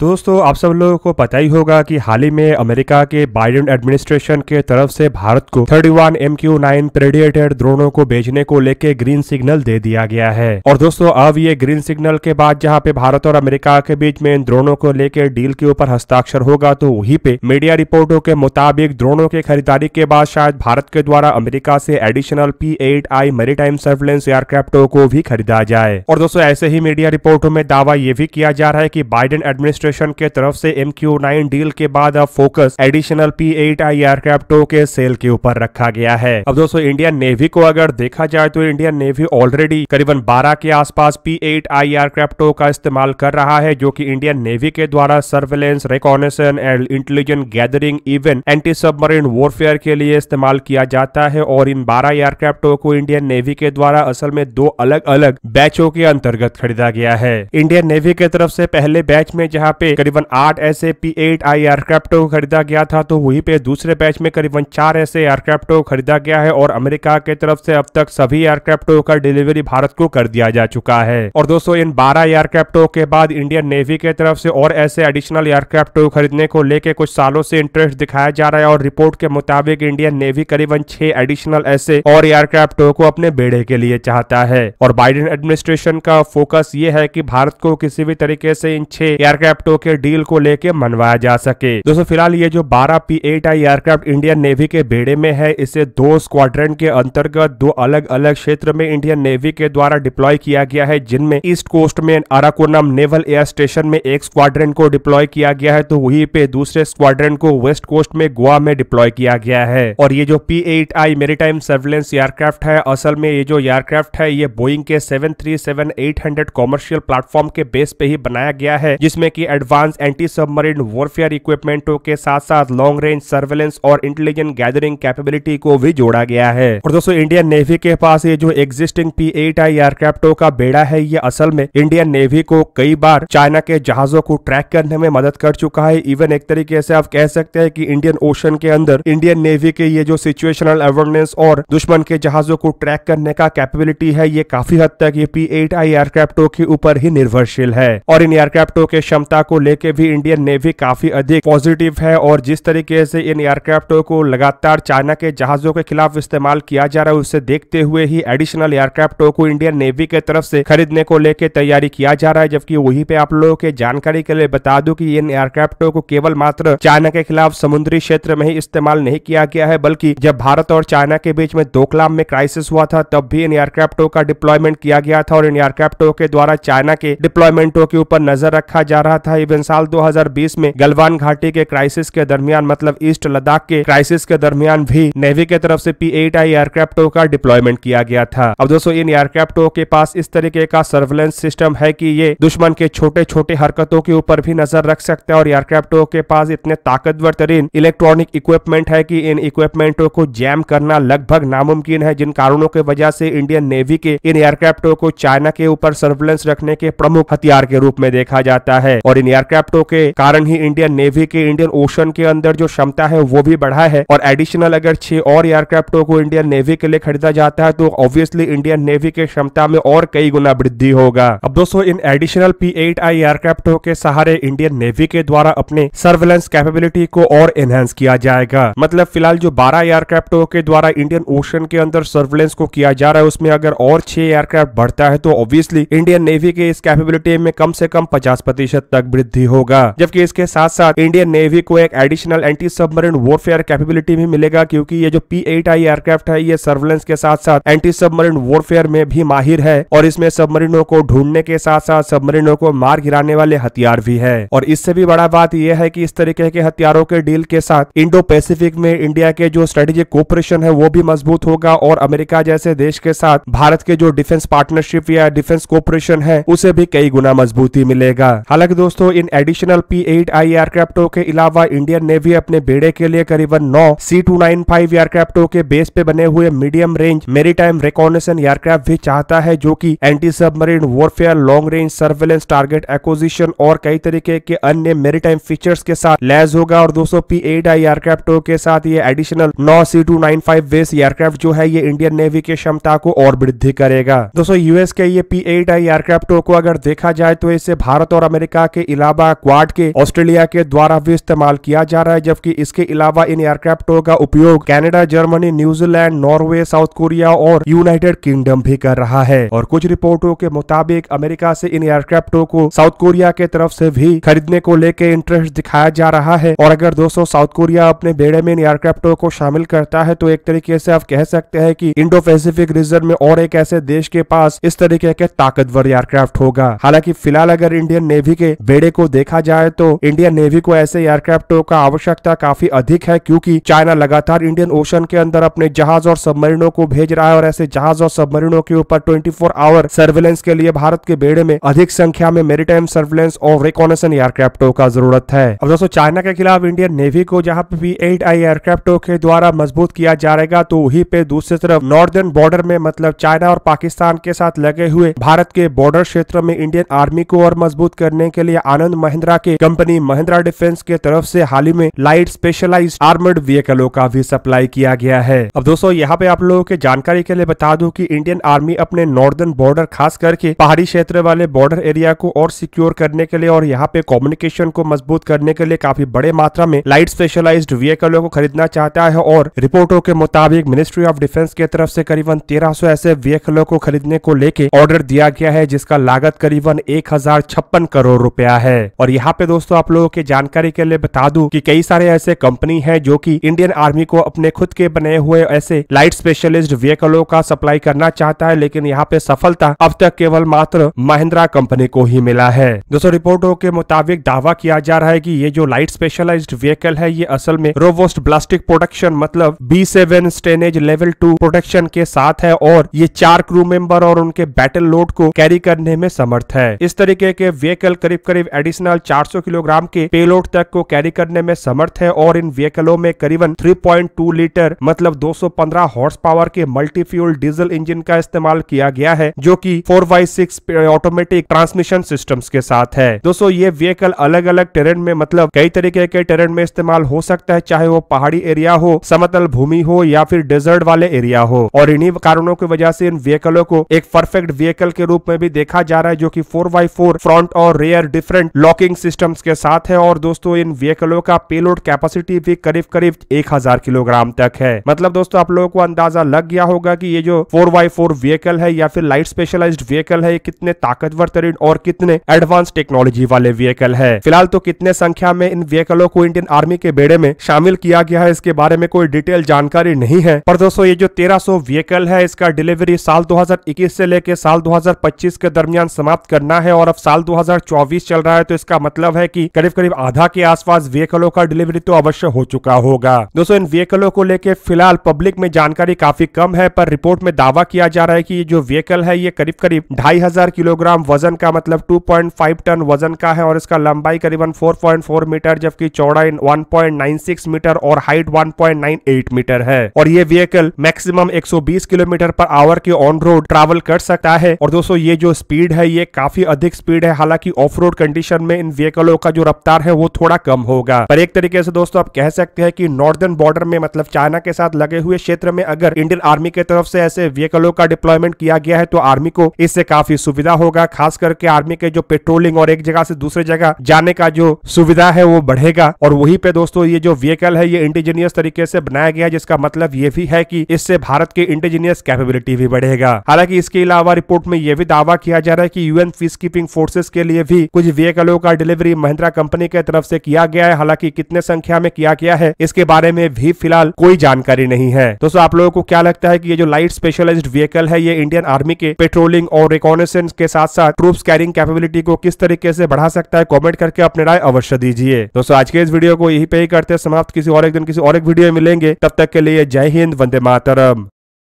दोस्तों आप सब लोगों को पता ही होगा कि हाल ही में अमेरिका के बाइडेन एडमिनिस्ट्रेशन के तरफ से भारत को 31 one M Q nine predator ड्रोनों को बेचने को लेके ग्रीन सिग्नल दे दिया गया है और दोस्तों अब ये ग्रीन सिग्नल के बाद जहां पे भारत और अमेरिका के बीच में इन ड्रोनों को लेकर डील के ऊपर हस्ताक्षर होगा तो वही पे मीडिया रिपोर्टों के मुताबिक ड्रोनों के खरीदारी के बाद शायद भारत के द्वारा अमेरिका से additional P eight I maritime surveillance एयरक्राफ्टों को भी खरीदा जाए और दोस्तों ऐसे ही मीडिया रिपोर्टों में दावा ये भी किया जा रहा है की बाइडन एडमिनिस्ट्रेशन एडमिनिस्ट्रेशन के तरफ से एम क्यू नाइन डील के बाद अब focus additional P eight I एयरक्राफ्टो के सेल के ऊपर रखा गया है अब दोस्तों इंडियन नेवी को अगर देखा जाए तो इंडियन नेवी ऑलरेडी करीबन बारह के आसपास पी एट आई एयरक्राफ्टो का इस्तेमाल कर रहा है जो की इंडियन नेवी के द्वारा surveillance reconnaissance and intelligent gathering even anti submarine warfare के लिए इस्तेमाल किया जाता है और इन बारह एयरक्राफ्टों को इंडियन नेवी के द्वारा असल में दो अलग अलग बैचों के अंतर्गत खरीदा गया है इंडियन नेवी के तरफ से पहले बैच में जहां पे करीबन आठ ऐसे पी एट आई एयरक्राफ्ट को खरीदा गया था तो वहीं पे दूसरे बैच में करीबन चार ऐसे एयरक्राफ्ट को खरीदा गया है और अमेरिका के तरफ से अब तक सभी एयरक्राफ्टों का डिलीवरी भारत को कर दिया जा चुका है और दोस्तों इन बारह एयरक्राफ्टों के बाद इंडियन नेवी के तरफ से और ऐसे एडिशनल एयरक्राफ्ट खरीदने को लेकर कुछ सालों से इंटरेस्ट दिखाया जा रहा है और रिपोर्ट के मुताबिक इंडियन नेवी करीबन छह एडिशनल ऐसे और एयरक्राफ्ट को अपने बेड़े के लिए चाहता है और बाइडेन एडमिनिस्ट्रेशन का फोकस ये है की भारत को किसी भी तरीके से इन छह एयरक्राफ्ट ऑटो के डील को लेके मनवाया जा सके दोस्तों फिलहाल ये जो बारह P eight I aircraft Indian navy के बेड़े में है इसे दो स्क्वाड्रन के अंतर्गत दो अलग अलग क्षेत्र में इंडियन नेवी के द्वारा डिप्लॉय किया गया है जिनमें ईस्ट कोस्ट में अराकोनम नेवल एयर स्टेशन में एक स्क्वाड्रन को डिप्लॉय किया गया है तो वहीं पे दूसरे स्क्वाड्रन को वेस्ट कोस्ट में गोवा में डिप्लॉय किया गया है और ये जो पी एट आई मेरी सर्विलेंस एयरक्राफ्ट है असल में ये जो एयरक्राफ्ट है ये बोइंग के seven three seven eight hundred commercial platform के बेस पे ही बनाया गया है जिसमें की एडवांस एंटी सबमरीन वॉरफेयर इक्विपमेंटों के साथ साथ लॉन्ग रेंज सर्वेलेंस और इंटेलिजेंट गैदरिंग कैपेबिलिटी को भी जोड़ा गया है और दोस्तों इंडियन नेवी के पास ये जो एग्जिस्टिंग पी एट आई एयरक्राफ्टों का बेड़ा है ये असल में इंडियन नेवी को कई बार चाइना के जहाजों को ट्रैक करने में मदद कर चुका है इवन एक तरीके से आप कह सकते हैं कि इंडियन ओशन के अंदर इंडियन नेवी के ये जो सिचुएशनल अवेयरनेस और दुश्मन के जहाजों को ट्रैक करने का कैपेबिलिटी है ये काफी हद तक ये पी एट आई एयरक्राफ्टों के ऊपर ही निर्भरशील है और इन एयरक्राफ्टों के क्षमता को लेके भी इंडियन नेवी काफी अधिक पॉजिटिव है और जिस तरीके से इन एयरक्राफ्टों को लगातार चाइना के जहाजों के खिलाफ इस्तेमाल किया जा रहा है उसे देखते हुए ही एडिशनल एयरक्राफ्टों को इंडियन नेवी के तरफ से खरीदने को लेकर तैयारी किया जा रहा है जबकि वही पे आप लोगों के जानकारी के लिए बता दू की इन एयरक्राफ्टों को केवल मात्र चाइना के खिलाफ समुद्री क्षेत्र में ही इस्तेमाल नहीं किया गया है बल्कि जब भारत और चाइना के बीच में दोकलाम में क्राइसिस हुआ था तब भी इन एयरक्राफ्टों का डिप्लॉयमेंट किया गया था और इन एयरक्राफ्टों के द्वारा चाइना के डिप्लॉयमेंटों के ऊपर नजर रखा जा रहा था था इवन साल 2020 में गलवान घाटी के क्राइसिस के दरमियान मतलब ईस्ट लद्दाख के क्राइसिस के दरमियान भी नेवी के तरफ से पी एट आई एयरक्राफ्टो का डिप्लॉयमेंट किया गया था अब दोस्तों इन एयरक्राफ्टो के पास इस तरीके का सर्वेलेंस सिस्टम है की ये दुश्मन के छोटे छोटे हरकतों के ऊपर भी नजर रख सकते हैं और एयरक्राफ्टो के पास इतने ताकतवर तरीन इलेक्ट्रॉनिक इक्विपमेंट है की इन इक्विपमेंटो को जैम करना लगभग नामुमकिन है जिन कारणों की वजह से इंडियन नेवी के इन एयरक्राफ्टो को चाइना के ऊपर सर्वेलेंस रखने के प्रमुख हथियार के रूप में देखा जाता है और मरीन एयरक्राफ्टों तो के कारण ही इंडियन नेवी के इंडियन ओशन के अंदर जो क्षमता है वो भी बढ़ा है और एडिशनल अगर छह और एयरक्राफ्टों तो को इंडियन नेवी के लिए खरीदा जाता है तो ऑब्वियसली इंडियन नेवी के क्षमता में और कई गुना वृद्धि होगा अब दोस्तों इन एडिशनल पी एट आई एयरक्राफ्टों के सहारे इंडियन नेवी के द्वारा अपने सर्वेलेंस कैपेबिलिटी को और एनहेंस किया जाएगा मतलब फिलहाल जो बारह एयरक्राफ्टों तो के द्वारा इंडियन ओशन के अंदर सर्वेलेंस को किया जा रहा है उसमें अगर और छह एयरक्राफ्ट बढ़ता है तो ऑब्वियसली इंडियन नेवी के इस कैपेबिलिटी में कम से कम पचास प्रतिशत तक वृद्धि होगा जबकि इसके साथ साथ इंडियन नेवी को एक additional anti submarine warfare capability भी मिलेगा क्योंकि ये जो पी एट आई एयरक्राफ्ट है ये सर्वेलेंस के साथ साथ एंटी सबमरीन वॉरफेयर में भी माहिर है और इसमें सबमरीनों को ढूंढने के साथ साथ सबमरीनों को मार गिराने वाले हथियार भी है और इससे भी बड़ा बात यह है की इस तरीके के हथियारों के डील के साथ इंडो पैसिफिक में इंडिया के जो स्ट्रेटेजिक कोऑपरेशन है वो भी मजबूत होगा और अमेरिका जैसे देश के साथ भारत के जो डिफेंस पार्टनरशिप या डिफेंस कोऑपरेशन है उसे भी कई गुना मजबूती मिलेगा हालांकि दोस्तों दोस्तों इन एडिशनल पी एट आई एयरक्राफ्टों के अलावा इंडियन नेवी अपने बेड़े के लिए करीबन नौ सी टू नाइन फाइव एयरक्राफ्टों के बेस पे बने हुए medium range maritime reconnaissance aircraft भी चाहता है जो की anti submarine warfare long range surveillance target acquisition और कई तरीके के अन्य मेरीटाइम फीचर्स के साथ लैस होगा और दोस्तों पी एट आई एयरक्राफ्टों के साथ ये एडिशनल नौ C two nine five base aircraft जो है ये इंडियन नेवी की क्षमता को और वृद्धि करेगा दोस्तों यूएस के ये पी एट आई एयरक्राफ्टों को अगर देखा जाए तो इसे भारत और अमेरिका के अलावा क्वाड के ऑस्ट्रेलिया के द्वारा भी इस्तेमाल किया जा रहा है जबकि इसके अलावा इन एयरक्राफ्टों का उपयोग Canada Germany New Zealand Norway South Korea और यूनाइटेड किंगडम भी कर रहा है और कुछ रिपोर्टों के मुताबिक अमेरिका से इन एयरक्राफ्टों को साउथ कोरिया के तरफ से भी खरीदने को लेकर इंटरेस्ट दिखाया जा रहा है और अगर दोस्तों साउथ कोरिया अपने बेड़े में इन एयरक्राफ्टों को शामिल करता है तो एक तरीके से आप कह सकते हैं कि इंडो पैसिफिक रीजन में और एक ऐसे देश के पास इस तरीके के ताकतवर एयरक्राफ्ट होगा हालांकि फिलहाल अगर इंडियन नेवी के बेड़े को देखा जाए तो इंडियन नेवी को ऐसे एयरक्राफ्टों का आवश्यकता काफी अधिक है क्योंकि चाइना लगातार इंडियन ओशन के अंदर अपने जहाज और सबमरीनों को भेज रहा है और ऐसे जहाज और सबमरीनों के ऊपर 24 आवर सर्विलेंस के लिए भारत के बेड़े में अधिक संख्या में मेरीटाइम सर्विलेंस और रिकॉनेशन एयरक्राफ्टों का जरूरत है अब दोस्तों चाइना के खिलाफ इंडियन नेवी को जहाँ पे भी एट आई एयरक्राफ्टों के द्वारा मजबूत किया जाएगा तो वही पे दूसरी तरफ नॉर्दर्न बॉर्डर में मतलब चाइना और पाकिस्तान के साथ लगे हुए भारत के बॉर्डर क्षेत्र में इंडियन आर्मी को और मजबूत करने के लिए आनंद महिंद्रा के कंपनी महिंद्रा डिफेंस के तरफ से हाल ही में लाइट स्पेशलाइज आर्मर्ड व्हीकलों का भी सप्लाई किया गया है अब दोस्तों यहाँ पे आप लोगों के जानकारी के लिए बता दू की इंडियन आर्मी अपने नॉर्दर्न बॉर्डर खास करके पहाड़ी क्षेत्र वाले बॉर्डर एरिया को और सिक्योर करने के लिए और यहाँ पे कम्युनिकेशन को मजबूत करने के लिए काफी बड़े मात्रा में लाइट स्पेशलाइज व्हीकलों को खरीदना चाहता है और रिपोर्टों के मुताबिक मिनिस्ट्री ऑफ डिफेंस के तरफ से करीबन 1300 ऐसे व्हीकलों को खरीदने को लेके ऑर्डर दिया गया है जिसका लागत करीबन एक करोड़ रुपया है और यहाँ पे दोस्तों आप लोगों के जानकारी के लिए बता दू की कई सारे ऐसे कंपनी है जो की इंडियन आर्मी को अपने खुद के बने हुए ऐसे लाइट स्पेशलिस्ट व्हीकलों का सप्लाई करना चाहता है लेकिन यहाँ पे सफलता अब तक केवल मात्र महिंद्रा कंपनी को ही मिला है दोस्तों रिपोर्टों के मुताबिक दावा किया जा रहा है कि ये जो लाइट स्पेशलाइज्ड व्हीकल है ये असल में रोबोस्ट ब्लास्टिक प्रोडक्शन मतलब B seven STANAG level two protection के साथ है और ये चार क्रू मेंबर और उनके बैटल लोड को कैरी करने में समर्थ है इस तरीके के व्हीकल करीब करीब करीब एडिशनल 400 किलोग्राम के पेलोड तक को कैरी करने में समर्थ है और इन व्हीकलों में करीबन 3.2 लीटर मतलब 215 हॉर्स पावर के मल्टी फ्यूल डीजल इंजन का इस्तेमाल किया गया है जो की four by six automatic transmission system के साथ है दोस्तों ये व्हीकल अलग अलग टेरेन में मतलब कई तरीके के टेरेन में इस्तेमाल हो सकता है चाहे वो पहाड़ी एरिया हो समतल भूमि हो या फिर डेजर्ट वाले एरिया हो और इन्हीं कारणों की वजह से इन व्हीकलों को एक परफेक्ट व्हीकल के रूप में भी देखा जा रहा है जो की फोर बाई फ्रंट और rear defence different locking systems के साथ है और दोस्तों इन व्हीकलों का पेलोड कैपेसिटी भी करीब करीब 1000 किलोग्राम तक है मतलब दोस्तों आप लोगों को अंदाजा लग गया होगा कि ये जो 4x4 व्हीकल है या फिर लाइट स्पेशलाइज्ड व्हीकल है ये कितने ताकतवर तरीन और कितने एडवांस टेक्नोलॉजी वाले व्हीकल है फिलहाल तो कितने संख्या में इन व्हीकलों को इंडियन आर्मी के बेड़े में शामिल किया गया है इसके बारे में कोई डिटेल जानकारी नहीं है पर दोस्तों ये जो 1300 व्हीकल है इसका डिलीवरी साल 2021 से लेकर साल 2025 के दरमियान समाप्त करना है और अब साल 2024 चल चल रहा है तो इसका मतलब है की करीब करीब आधा के आसपास व्हीकलों का डिलीवरी तो अवश्य हो चुका होगा दोस्तों इन व्हीकलों को लेकर फिलहाल पब्लिक में जानकारी काफी कम है पर रिपोर्ट में दावा किया जा रहा है की जो व्हीकल है ये करीब करीब ढाई किलोग्राम वजन का मतलब 2.5 टन वजन का है और इसका लंबाई करीबन फोर मीटर जबकि चौड़ाई 1.96 मीटर और हाइट 1.98 मीटर है और ये vehicle maximum 120 kilometre per hour के ऑन रोड ट्रैवल कर सकता है और दोस्तों ये जो स्पीड है ये काफी अधिक स्पीड है हालांकि ऑफ रोड कंडीशन में इन व्हीकलों का जो रफ्तार है वो थोड़ा कम होगा पर एक तरीके से दोस्तों आप कह सकते हैं कि नॉर्दर्न बॉर्डर में मतलब चाइना के साथ लगे हुए क्षेत्र में अगर इंडियन आर्मी के तरफ से ऐसे व्हीकलों का डिप्लॉयमेंट किया गया है तो आर्मी को इससे काफी सुविधा होगा खास करके आर्मी के जो पेट्रोलिंग और एक जगह से दूसरे जगह जाने का जो सुविधा है वो बढ़ेगा और वही पे दोस्तों ये जो व्हीकल है ये इंडिजीनियस तरीके से बनाया गया जिसका मतलब ये भी है की इससे भारत के इंडिजीनियस कैपेबिलिटी भी बढ़ेगा हालांकि इसके अलावा रिपोर्ट में यह भी दावा किया जा रहा है की यूएन पीस कीपिंग फोर्सेस के लिए भी कुछ व्हीकलों का डिलीवरी महिंद्रा कंपनी के तरफ से किया गया है हालांकि कितने संख्या में किया गया है इसके बारे में भी फिलहाल कोई जानकारी नहीं है दोस्तों आप लोगों को क्या लगता है कि ये जो लाइट स्पेशलाइज्ड व्हीकल है ये इंडियन आर्मी के पेट्रोलिंग और रिकॉनेसेंस के साथ साथ ट्रूप कैरिंग कैपेबिलिटी को किस तरीके से बढ़ा सकता है कॉमेंट करके अपने राय अवश्य दीजिए दोस्तों आज के इस वीडियो को यही पे ही करते समाप्त किसी और एक दिन किसी और एक वीडियो में मिलेंगे तब तक के लिए जय हिंद वंदे मातरम